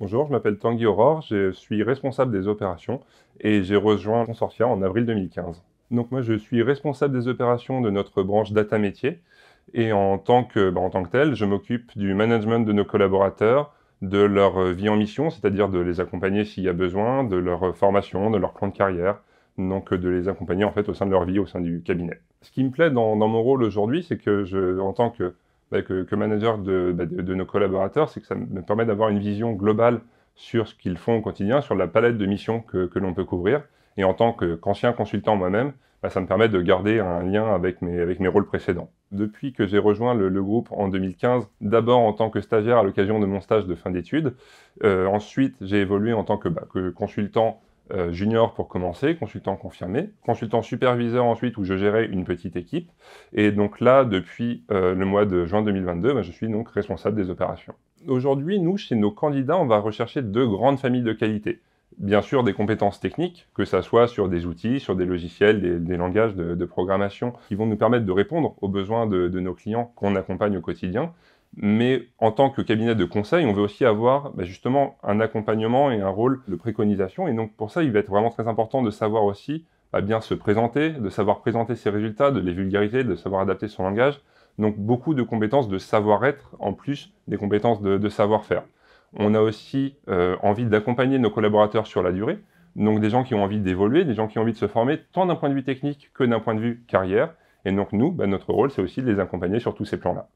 Bonjour, je m'appelle Tanguy Aurore, je suis responsable des opérations et j'ai rejoint Consortia en avril 2015. Donc moi je suis responsable des opérations de notre branche data métier et en tant que, bah, en tant que tel, je m'occupe du management de nos collaborateurs, de leur vie en mission, c'est-à-dire de les accompagner s'il y a besoin, de leur formation, de leur plan de carrière, donc de les accompagner en fait au sein de leur vie, au sein du cabinet. Ce qui me plaît dans, dans mon rôle aujourd'hui, c'est que je, en tant que bah, que, manager bah, de, nos collaborateurs, c'est que ça me permet d'avoir une vision globale sur ce qu'ils font au quotidien, sur la palette de missions que, l'on peut couvrir. Et en tant qu'ancien consultant moi-même, bah, ça me permet de garder un lien avec mes, avec mes rôles précédents. Depuis que j'ai rejoint le, groupe en 2015, d'abord en tant que stagiaire à l'occasion de mon stage de fin d'études, euh, ensuite j'ai évolué en tant que, que consultant euh, junior pour commencer, consultant confirmé, consultant superviseur ensuite où je gérais une petite équipe. Et donc là, depuis euh, le mois de juin 2022, bah, je suis donc responsable des opérations. Aujourd'hui, nous, chez nos candidats, on va rechercher deux grandes familles de qualités. Bien sûr, des compétences techniques, que ce soit sur des outils, sur des logiciels, des, langages de, programmation, qui vont nous permettre de répondre aux besoins de nos clients qu'on accompagne au quotidien, mais en tant que cabinet de conseil, on veut aussi avoir bah, justement un accompagnement et un rôle de préconisation. Et donc pour ça, il va être vraiment très important de savoir aussi bah, bien se présenter, de savoir présenter ses résultats, de les vulgariser, de savoir adapter son langage. Donc beaucoup de compétences de savoir-être en plus des compétences de, savoir-faire. On a aussi euh, envie d'accompagner nos collaborateurs sur la durée, donc des gens qui ont envie d'évoluer, des gens qui ont envie de se former, tant d'un point de vue technique que d'un point de vue carrière. Et donc nous, bah, notre rôle, c'est aussi de les accompagner sur tous ces plans-là.